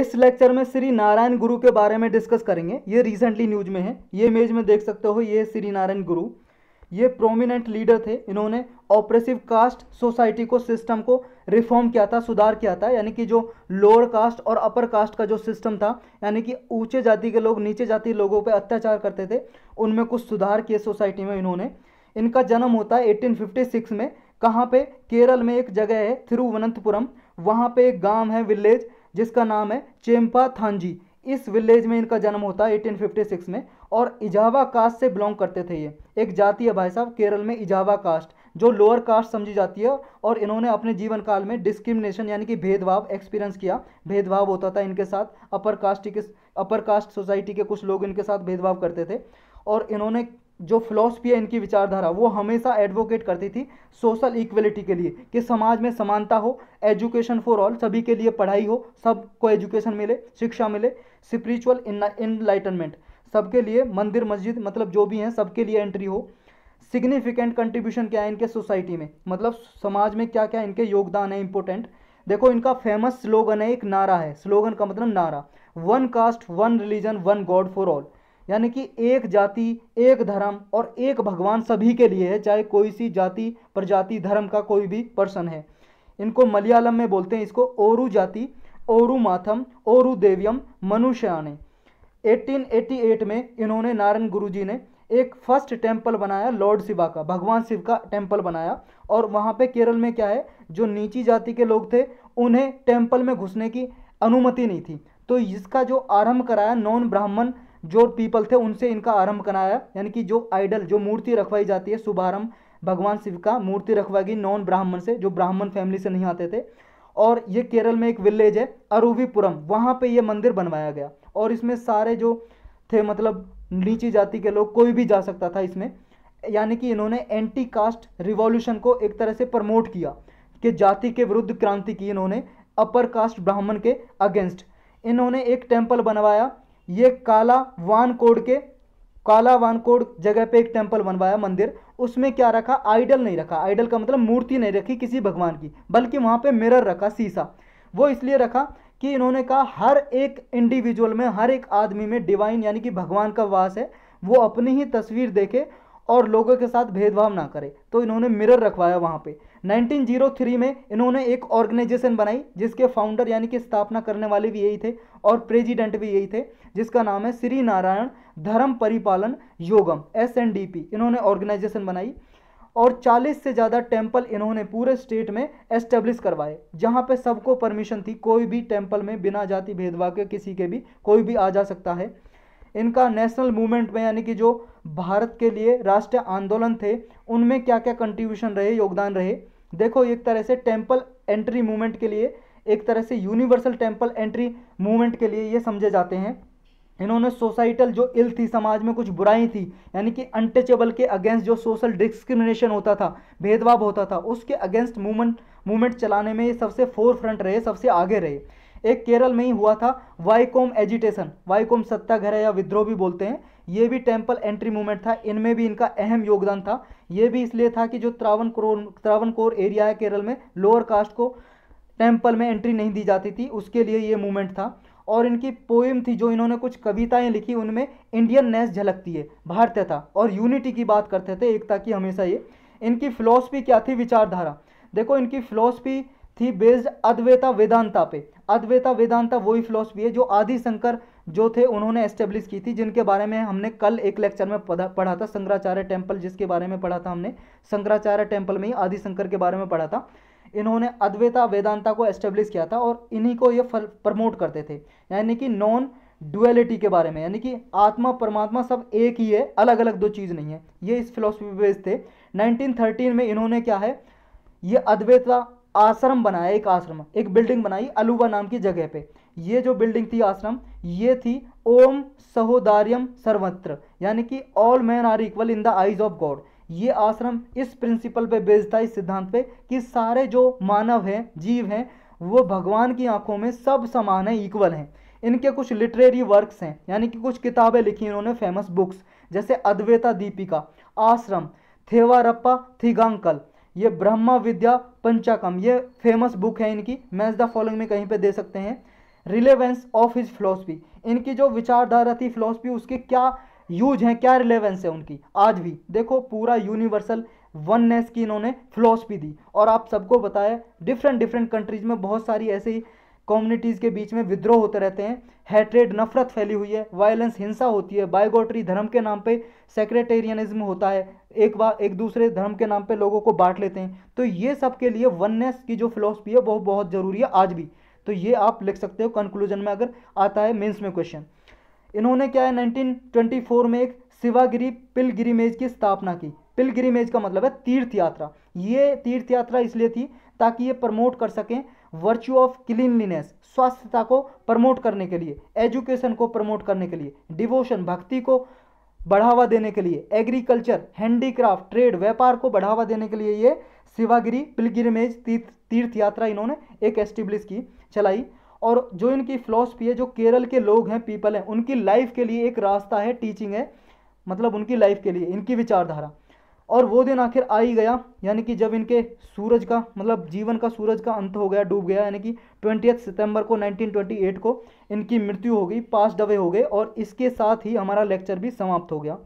इस लेक्चर में श्री नारायण गुरु के बारे में डिस्कस करेंगे ये रिसेंटली न्यूज में है ये इमेज में देख सकते हो ये श्री नारायण गुरु ये प्रोमिनेंट लीडर थे इन्होंने ऑपरेसिव कास्ट सोसाइटी को सिस्टम को रिफॉर्म किया था सुधार किया था यानी कि जो लोअर कास्ट और अपर कास्ट का जो सिस्टम था यानी कि ऊंचे जाति के लोग नीचे जाति लोगों पर अत्याचार करते थे उनमें कुछ सुधार किए सोसाइटी में इन्होंने इनका जन्म होता है एटीन में कहाँ पे केरल में एक जगह है थिरुवनंतपुरम वहाँ पे एक गांव है विलेज जिसका नाम है चेम्पा थानजी इस विलेज में इनका जन्म होता है 1856 में और इजावा कास्ट से बिलोंग करते थे ये एक जाति है भाई साहब केरल में इजावा कास्ट जो लोअर कास्ट समझी जाती है और इन्होंने अपने जीवन काल में डिस्क्रिमिनेशन यानी कि भेदभाव एक्सपीरियंस किया भेदभाव होता था इनके साथ अपर कास्ट के अपर कास्ट सोसाइटी के कुछ लोग इनके साथ भेदभाव करते थे और इन्होंने जो फिलोसफी है इनकी विचारधारा वो हमेशा एडवोकेट करती थी सोशल इक्वलिटी के लिए कि समाज में समानता हो एजुकेशन फॉर ऑल सभी के लिए पढ़ाई हो सबको एजुकेशन मिले शिक्षा मिले स्पिरिचुअल इनलाइटनमेंट सबके लिए मंदिर मस्जिद मतलब जो भी हैं सबके लिए एंट्री हो सिग्निफिकेंट कंट्रीब्यूशन क्या है इनके सोसाइटी में मतलब समाज में क्या क्या इनके योगदान है इंपॉर्टेंट देखो इनका फेमस स्लोगन है एक नारा है स्लोगन का मतलब नारा one caste one religion one God for all यानी कि एक जाति एक धर्म और एक भगवान सभी के लिए है चाहे कोई सी जाति प्रजाति धर्म का कोई भी पर्सन है इनको मलयालम में बोलते हैं इसको ओरु जाति ओरु माथम ओरु देवियम मनुष्याने 1888 में इन्होंने नारायण जी ने एक फर्स्ट टेम्पल बनाया लॉर्ड शिवा का भगवान शिव का टेम्पल बनाया और वहाँ पे केरल में क्या है जो नीची जाति के लोग थे उन्हें टेम्पल में घुसने की अनुमति नहीं थी तो इसका जो आरंभ कराया नॉन ब्राह्मण जो पीपल थे उनसे इनका आरंभ कराया यानी कि जो आइडल जो मूर्ति रखवाई जाती है शुभारंभ भगवान शिव का मूर्ति रखवाई गई नॉन ब्राह्मण से जो ब्राह्मण फैमिली से नहीं आते थे और ये केरल में एक विलेज है अरूवीपुरम वहाँ पे ये मंदिर बनवाया गया और इसमें सारे जो थे मतलब नीची जाति के लोग कोई भी जा सकता था इसमें यानी कि इन्होंने एंटी कास्ट रिवॉल्यूशन को एक तरह से प्रमोट किया कि जाति के विरुद्ध क्रांति की इन्होंने अपर कास्ट ब्राह्मण के अगेंस्ट इन्होंने एक टेम्पल बनवाया ये काला वान कोड के काला वान कोड जगह पे एक टेम्पल बनवाया मंदिर उसमें क्या रखा आइडल नहीं रखा आइडल का मतलब मूर्ति नहीं रखी किसी भगवान की बल्कि वहाँ पे मिरर रखा शीशा वो इसलिए रखा कि इन्होंने कहा हर एक इंडिविजुअल में हर एक आदमी में डिवाइन यानी कि भगवान का वास है वो अपनी ही तस्वीर देखे और लोगों के साथ भेदभाव ना करे तो इन्होंने मिरर रखवाया वहाँ पे 1903 में इन्होंने एक ऑर्गेनाइजेशन बनाई जिसके फाउंडर यानी कि स्थापना करने वाले भी यही थे और प्रेसिडेंट भी यही थे जिसका नाम है Shri Narayan Dharma Paripalana Yogam S N D P इन्होंने ऑर्गेनाइजेशन बनाई और 40 से ज़्यादा टेम्पल इन्होंने पूरे स्टेट में एस्टेब्लिश करवाए जहाँ पे सबको परमिशन थी कोई भी टेम्पल में बिना जाति भेदभाव के किसी के भी कोई भी आ जा सकता है इनका नेशनल मूवमेंट में यानी कि जो भारत के लिए राष्ट्रीय आंदोलन थे उनमें क्या क्या कंट्रीब्यूशन रहे योगदान रहे देखो एक तरह से टेम्पल एंट्री मूवमेंट के लिए एक तरह से यूनिवर्सल टेम्पल एंट्री मूवमेंट के लिए ये समझे जाते हैं इन्होंने सोसाइटल जो इल थी समाज में कुछ बुराई थी यानी कि अनटचेबल के अगेंस्ट जो सोशल डिस्क्रिमिनेशन होता था भेदभाव होता था उसके अगेंस्ट मूवमेंट मूवमेंट चलाने में ये सबसे फोर फ्रंट रहे सबसे आगे रहे एक केरल में ही हुआ था वाईकॉम एजिटेशन वाईकॉम सत्याग्रह या विद्रोह भी बोलते हैं ये भी टेम्पल एंट्री मूवमेंट था इनमें भी इनका अहम योगदान था ये भी इसलिए था कि जो Travancore Travancore area है केरल में लोअर कास्ट को टेम्पल में एंट्री नहीं दी जाती थी उसके लिए ये मूवमेंट था और इनकी पोइम थी जो इन्होंने कुछ कविताएं लिखी उनमें इंडियन नेस झलकती है था और यूनिटी की बात करते थे एकता की हमेशा ये इनकी फिलॉसफी क्या थी विचारधारा देखो इनकी फिलोसफी थी बेस्ड अद्वैता वेदांता पे अद्वैता वेदांता वही फिलोसफी है जो आदि शंकर जो थे उन्होंने एस्टेब्लिश की थी जिनके बारे में हमने कल एक लेक्चर में पढ़ा था शंकराचार्य टेम्पल जिसके बारे में पढ़ा था हमने शंकराचार्य टेम्पल में ही आदि शंकर के बारे में पढ़ा था इन्होंने अद्वैता वेदांता को एस्टेब्लिश किया था और इन्हीं को ये प्रमोट करते थे यानी कि नॉन डुअलिटी के बारे में यानी कि आत्मा परमात्मा सब एक ही है अलग अलग दो चीज़ नहीं है ये इस फिलोसफी बेस्ड थे 1913 में इन्होंने क्या है ये अद्वैता आश्रम बनाया एक आश्रम एक बिल्डिंग बनाई अलुवा नाम की जगह पे ये जो बिल्डिंग थी आश्रम ये थी ओम सहोदार्यम सर्वत्र यानी कि all man are equal in the eyes of God ये आश्रम इस प्रिंसिपल पे बेस्ड था इस सिद्धांत पे कि सारे जो मानव हैं जीव हैं वो भगवान की आंखों में सब समान हैं इक्वल हैं इनके कुछ लिटरेरी वर्क्स हैं यानी कि कुछ किताबें लिखी इन्होंने फेमस बुक्स जैसे अद्वैता दीपिका आश्रम थेवारप्पा थिगांकल ये ब्रह्म विद्या पंचाकम ये फेमस बुक है इनकी मैं द फॉलोइंग में कहीं पे दे सकते हैं रिलेवेंस ऑफ हिज फिलोसफी इनकी जो विचारधारा थी फिलोसफी उसके क्या यूज हैं क्या रिलेवेंस है उनकी आज भी देखो पूरा यूनिवर्सल वननेस की इन्होंने फिलोसफी दी और आप सबको बताया डिफरेंट डिफरेंट कंट्रीज में बहुत सारी ऐसी कम्युनिटीज़ के बीच में विद्रोह होते रहते हैं हेट्रेड नफरत फैली हुई है वायलेंस हिंसा होती है बायोगोट्री धर्म के नाम पे सेक्रेटेरियनिज्म होता है एक बार एक दूसरे धर्म के नाम पे लोगों को बांट लेते हैं तो ये सब के लिए वननेस की जो फिलोसफी है वो बहुत ज़रूरी है आज भी तो ये आप लिख सकते हो कंक्लूजन में अगर आता है मेन्स में क्वेश्चन इन्होंने क्या है नाइनटीन में एक शिवागिरी पिलगिरिमेज की स्थापना की मेज का मतलब है तीर्थ यात्रा ये तीर्थ यात्रा इसलिए थी ताकि ये प्रमोट कर सकें वर्च्यू ऑफ क्लीनलीनेस स्वास्थ्यता को प्रमोट करने के लिए एजुकेशन को प्रमोट करने के लिए डिवोशन भक्ति को बढ़ावा देने के लिए एग्रीकल्चर हैंडीक्राफ्ट ट्रेड व्यापार को बढ़ावा देने के लिए ये शिवागिरी पिलगिरमेज तीर्थ तीर्थ यात्रा इन्होंने एक एस्टिब्लिश की चलाई और जो इनकी फिलोसफी है जो केरल के लोग हैं पीपल हैं उनकी लाइफ के लिए एक रास्ता है टीचिंग है मतलब उनकी लाइफ के लिए इनकी विचारधारा और वो दिन आखिर आ ही गया यानी कि जब इनके सूरज का मतलब जीवन का सूरज का अंत हो गया डूब गया यानी कि ट्वेंटी सितंबर को 1928 को इनकी मृत्यु हो गई पास्ड अवे हो गए और इसके साथ ही हमारा लेक्चर भी समाप्त हो गया